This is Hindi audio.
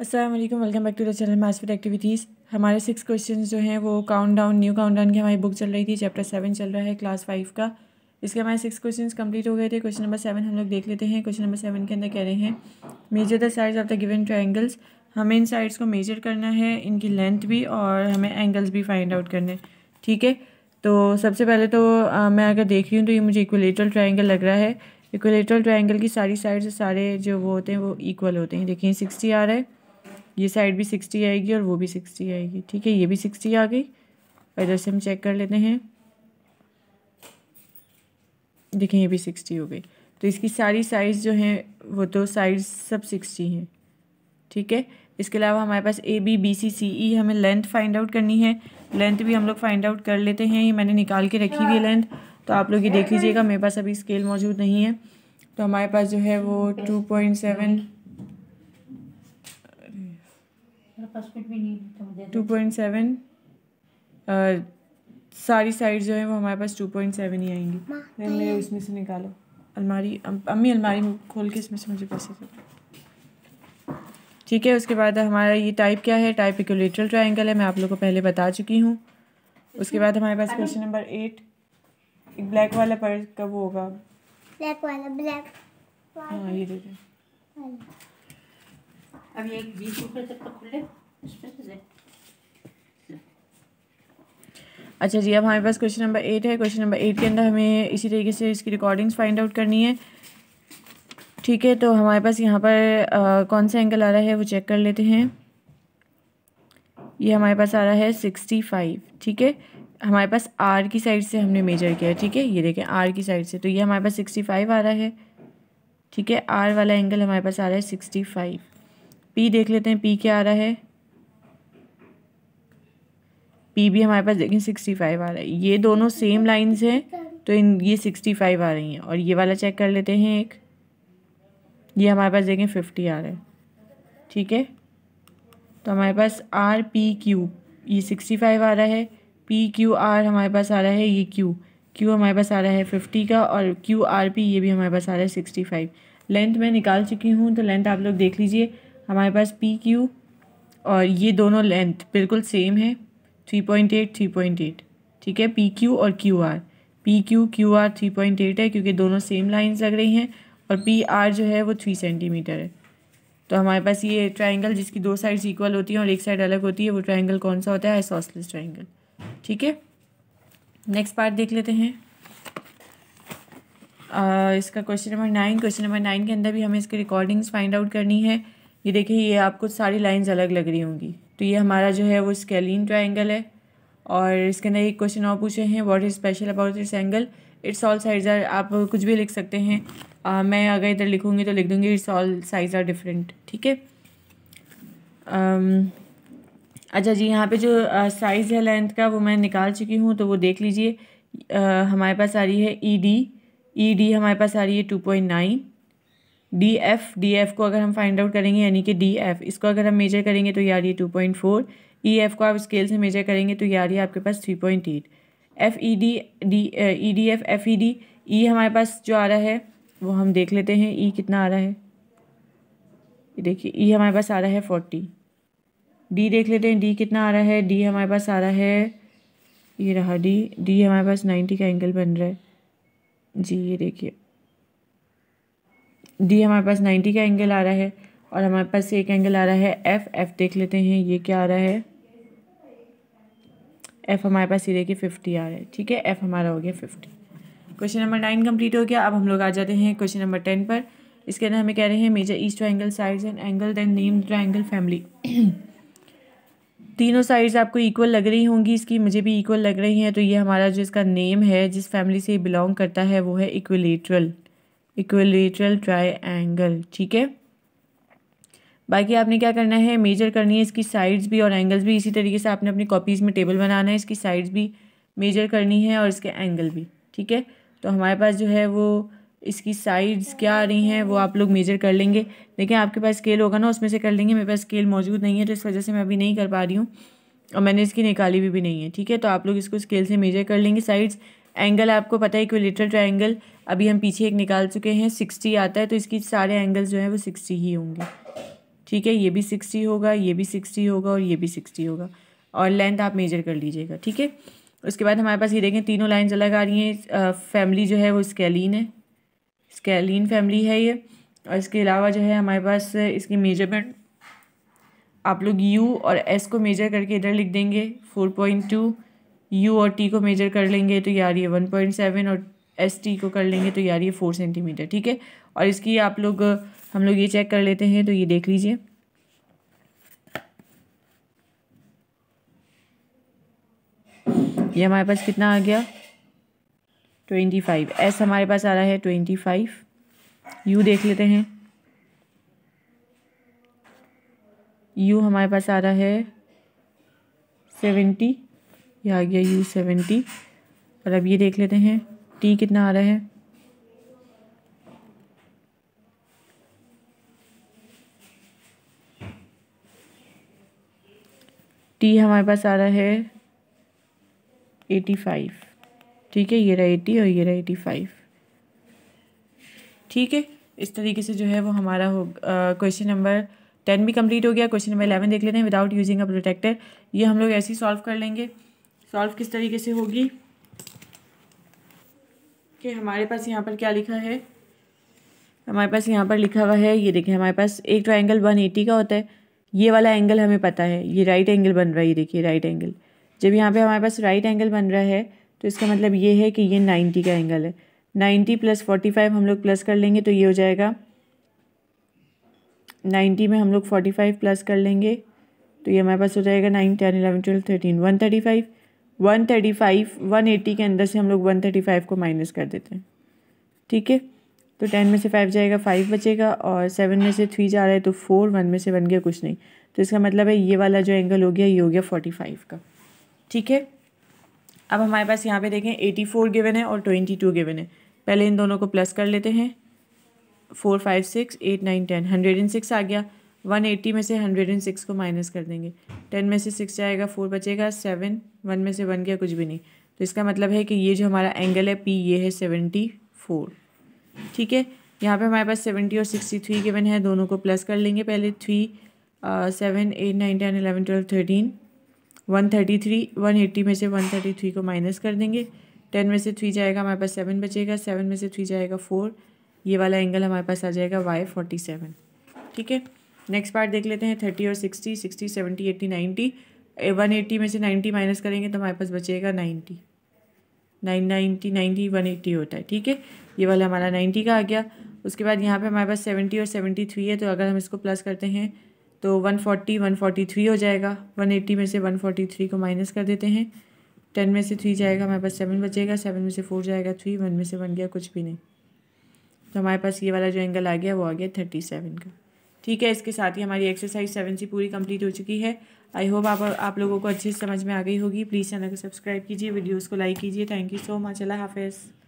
Aslam welcome back to the channel match fit activities हमारे सिक्स क्वेश्चन जो हैं वो countdown new countdown की हमारी बुक चल रही थी चैप्टर सेवन चल रहा है क्लास फाइव का इसके हमारे सिक्स क्वेश्चन कंप्लीट हो गए थे क्वेश्चन नंबर सेवन हम लोग देख लेते हैं क्वेश्चन नंबर सेवन के अंदर कह रहे हैं measure the sides of the given triangles हमें इन साइड्स को मेजर करना है इनकी लेंथ भी और हमें एंगल्स भी फाइंड आउट करने ठीक है तो सबसे पहले तो आ, मैं अगर देख रही हूँ तो ये मुझे इक्वलेटरल ट्राइंगल लग रहा है इक्वलेटरल ट्राइंगल की सारी साइड्स सारे जो वो होते हैं वो इक्वल होते हैं देखिए सिक्सटी आ रहा है ये साइड भी सिक्सटी आएगी और वो भी सिक्सटी आएगी ठीक है ये भी सिक्सटी आ गई इधर से हम चेक कर लेते हैं देखें ये भी सिक्सटी हो गई तो इसकी सारी साइज़ जो हैं वो तो साइज़ सब सिक्सटी हैं ठीक है इसके अलावा हमारे पास ए बी बी सी सी ई हमें लेंथ फाइंड आउट करनी है लेंथ भी हम लोग फाइंड आउट कर लेते हैं ये मैंने निकाल के रखी हुई है लेंथ तो आप लोग ये देख लीजिएगा मेरे पास अभी स्केल मौजूद नहीं है तो हमारे पास जो है वो टू पॉइंट सेवन तो सारी साइड जो है वो हमारे पास टू पॉइंट सेवन ही आएंगी मैम मेरे इसमें से निकालो अलमारी अम्मी अलमारी खोल के इसमें से मुझे पैसे दो ठीक है उसके बाद हमारा ये टाइप क्या है टाइप इक्वलेटरल ट्राइंगल है मैं आप लोगों को पहले बता चुकी हूँ उसके बाद हमारे पास क्वेश्चन नंबर एट एक ब्लैक वाला पर कब होगा ब्लैक वाला ब्लैक हाँ ये देखें अब ये बीस रुपये तक तो खुले अच्छा जी अब हमारे पास क्वेश्चन नंबर एट है क्वेश्चन नंबर एट के अंदर हमें इसी तरीके से इसकी रिकॉर्डिंग्स फाइंड आउट करनी है ठीक है तो हमारे पास यहाँ पर आ, कौन सा एंगल आ रहा है वो चेक कर लेते हैं ये हमारे पास आ रहा है सिक्सटी फाइव ठीक है हमारे पास आर की साइड से हमने मेजर किया है ठीक है ये देखें आर की साइड से तो ये हमारे पास सिक्सटी फाइव आ रहा है ठीक है आर वाला एंगल हमारे पास आ रहा है सिक्सटी फाइव पी देख लेते हैं पी क्या आ रहा है पी भी हमारे पास देखें सिक्सटी फाइव आ रहा है ये दोनों सेम लाइंस हैं तो इन ये सिक्सटी फाइव आ रही हैं और ये वाला चेक कर लेते हैं एक ये हमारे पास देखें फिफ्टी आ रहा है ठीक है तो हमारे पास आर पी क्यू ये सिक्सटी फाइव आ रहा है पी क्यू आर हमारे पास आ रहा है ये क्यू क्यू हमारे पास आ रहा है फिफ्टी का और क्यू आर पी ये भी हमारे पास आ रहा है सिक्सटी फाइव लेंथ मैं निकाल चुकी हूँ तो लेंथ आप लोग देख लीजिए हमारे पास पी क्यू और ये दोनों लेंथ बिल्कुल सेम है three point eight three point eight ठीक है पी क्यू और Q R P Q Q R three point eight है क्योंकि दोनों सेम लाइंस लग रही हैं और पी आर जो है वो थ्री सेंटीमीटर है तो हमारे पास ये ट्राइंगल जिसकी दो साइड्स इक्वल होती हैं और एक साइड अलग होती है वो ट्राइंगल कौन सा होता है सॉसलेस ट्राइंगल ठीक है नेक्स्ट पार्ट देख लेते हैं आ, इसका question number nine question number nine के अंदर भी हमें इसकी रिकॉर्डिंग्स फाइंड आउट करनी है ये देखिए ये आपको सारी लाइंस अलग लग रही होंगी तो ये हमारा जो है वो स्केलिन ट्राइंगल है और इसके अंदर एक क्वेश्चन और पूछे हैं what is special about this angle it's all size are आप कुछ भी लिख सकते हैं आ, मैं अगर इधर लिखूँगी तो लिख दूँगी it's all size are different ठीक है अच्छा जी यहाँ पे जो साइज़ है लेंथ का वो मैं निकाल चुकी हूँ तो वो देख लीजिए हमारे पास आ रही है ई डी ई डी हमारे पास आ रही है two point nine D F D F को अगर हम फाइंड आउट करेंगे यानी कि डी एफ इसको अगर हम मेजर करेंगे तो यार ये two point four E F को आप स्केल से मेजर करेंगे तो यार ये आपके पास three point eight F E D D E D F F E D E हमारे पास जो आ रहा है वो हम देख लेते हैं ई e कितना आ रहा है देखिए ई e हमारे पास आ रहा है फोर्टी डी देख लेते हैं डी कितना आ रहा है डी हमारे पास आ रहा है ये रहा डी डी हमारे पास नाइन्टी का एंगल बन रहा है जी ये देखिए डी हमारे पास नाइन्टी का एंगल आ रहा है और हमारे पास एक एंगल आ रहा है एफ़ एफ़ देख लेते हैं ये क्या आ रहा है एफ़ हमारे पास ये के फिफ्टी आ रहा है ठीक है एफ़ हमारा हो गया fifty question number nine complete हो गया अब हम लोग आ जाते हैं क्वेश्चन नंबर टेन पर इसके अंदर हमें कह रहे हैं measure east angle sides and angle then name triangle family तीनों साइड्स आपको इक्वल लग रही होंगी इसकी मुझे भी इक्वल लग रही हैं तो ये हमारा जो इसका नेम है जिस फैमिली से ये बिलोंग करता है वो है इक्विलेटरल इक्वलेटरल ट्राइंगल ठीक है बाकी आपने क्या करना है मेजर करनी है इसकी साइड्स भी और एंगल्स भी इसी तरीके से आपने अपनी कॉपीज़ में टेबल बनाना है इसकी साइड्स भी मेजर करनी है और इसके एंगल भी ठीक है तो हमारे पास जो है वो इसकी साइड्स क्या आ रही हैं वो आप लोग मेजर कर लेंगे लेकिन आपके पास स्केल होगा ना उसमें से कर लेंगे मेरे पास स्केल मौजूद नहीं है तो इस वजह से मैं अभी नहीं कर पा रही हूँ और मैंने इसकी निकाली भी, भी नहीं है ठीक है तो आप लोग इसको स्केल से मेजर कर लेंगे साइड्स एंगल आपको पता है इक्विलेटरल ट्राइंगल अभी हम पीछे एक निकाल चुके हैं सिक्सटी आता है तो इसकी सारे एंगल्स जो हैं वो सिक्सटी ही होंगे ठीक है ये भी सिक्सटी होगा ये भी सिक्सटी होगा और ये भी सिक्सटी होगा और लेंथ आप मेजर कर लीजिएगा ठीक है उसके बाद हमारे पास ये देखें तीनों लाइन्स अलग आ रही हैं फैमिली जो है वो स्केलिन है स्केलिन फैमिली है ये और इसके अलावा जो है हमारे पास इसकी मेजरमेंट आप लोग यू और एस को मेजर करके इधर लिख देंगे फोर पॉइंट टू यू और टी को मेजर कर लेंगे तो यार ये वन पॉइंट सेवन और एस टी को कर लेंगे तो यार ये फोर सेंटीमीटर ठीक है और इसकी आप लोग हम लोग ये चेक कर लेते हैं तो ये देख लीजिए ये हमारे पास कितना आ गया ट्वेंटी फाइव एस हमारे पास आ रहा है ट्वेंटी फाइव यू देख लेते हैं यू हमारे पास आ रहा है सेवेंटी ये आ गया यू सेवेंटी और अब ये देख लेते हैं टी कितना आ रहा है टी हमारे पास आ रहा है एटी फाइव ठीक है ये रहा एटी और ये रहा एटी फाइव ठीक है इस तरीके से जो है वो हमारा हो क्वेश्चन नंबर टेन भी कंप्लीट हो गया क्वेश्चन नंबर इलेवन देख लेते हैं विदाउट यूजिंग अ प्रोटेक्टर ये हम लोग ऐसे ही सॉल्व कर लेंगे सॉल्व किस तरीके से होगी कि हमारे पास यहाँ पर क्या लिखा है हमारे पास यहाँ पर लिखा हुआ है ये देखिए हमारे पास एक तो एंगल वन एटी का होता है ये वाला एंगल हमें पता है ये राइट एंगल बन रहा है ये देखिए राइट एंगल जब यहाँ पे हमारे पास राइट एंगल बन रहा है तो इसका मतलब ये है कि ये नाइन्टी का एंगल है नाइन्टी प्लस फोर्टी फाइव हम लोग प्लस कर लेंगे तो ये हो जाएगा नाइन्टी में हम लोग फोर्टी फाइव प्लस कर लेंगे तो ये हमारे पास हो जाएगा nine ten eleven twelve thirteen one thirty five one thirty five one eighty के अंदर से हम लोग वन थर्टी फाइव को माइनस कर देते हैं ठीक है तो टेन में से फाइव जाएगा फाइव बचेगा और सेवन में से थ्री जा रहा है तो फोर वन में से बन गया कुछ नहीं तो इसका मतलब है ये वाला जो एंगल हो गया ये हो गया फोर्टी फाइव का ठीक है अब हमारे पास यहाँ पे देखें एटी फोर गिवन है और ट्वेंटी टू गिवन है पहले इन दोनों को प्लस कर लेते हैं four five six eight nine ten hundred and six आ गया वन एट्टी में से हंड्रेड एंड सिक्स को माइनस कर देंगे टेन में से सिक्स जाएगा फोर बचेगा सेवन वन में से वन गया कुछ भी नहीं तो इसका मतलब है कि ये जो हमारा एंगल है पी ये है सेवेंटी फोर ठीक है यहाँ पे हमारे पास सेवेंटी और सिक्सटी थ्री गिवन है दोनों को प्लस कर लेंगे पहले three seven eight nine ten eleven twelve thirteen one thirty three one eighty में से वन थर्टी थ्री को माइनस कर देंगे टेन में से थ्री जाएगा हमारे पास सेवन बचेगा सेवन में से थ्री जाएगा फोर ये वाला एंगल हमारे पास आ जाएगा वाई फोर्टी सेवन ठीक है नेक्स्ट पार्ट देख लेते हैं थर्टी और sixty sixty seventy eighty ninety one eighty में से नाइन्टी माइनस करेंगे तो हमारे पास बचेगा ninety nine ninety ninety one eighty होता है ठीक है ये वाला हमारा नाइन्टी का आ गया उसके बाद यहाँ पे हमारे पास सेवेंटी और सेवेंटी थ्री है तो अगर हम इसको प्लस करते हैं तो one forty one forty three हो जाएगा वन एट्टी में से वन फोर्टी थ्री को माइनस कर देते हैं टेन में से थ्री जाएगा हमारे पास सेवन बचेगा सेवन में से फोर जाएगा थ्री वन में से वन गया कुछ भी नहीं तो हमारे पास ये वाला जो एंगल आ गया वो आ गया थर्टी सेवन का ठीक है इसके साथ ही हमारी एक्सरसाइज सेवन सी पूरी कंप्लीट हो चुकी है आई होप आप आप लोगों को अच्छे से समझ में आ गई होगी प्लीज़ चैनल को सब्सक्राइब कीजिए वीडियोज़ को लाइक कीजिए थैंक यू सो मच अल्लाह हाफिज़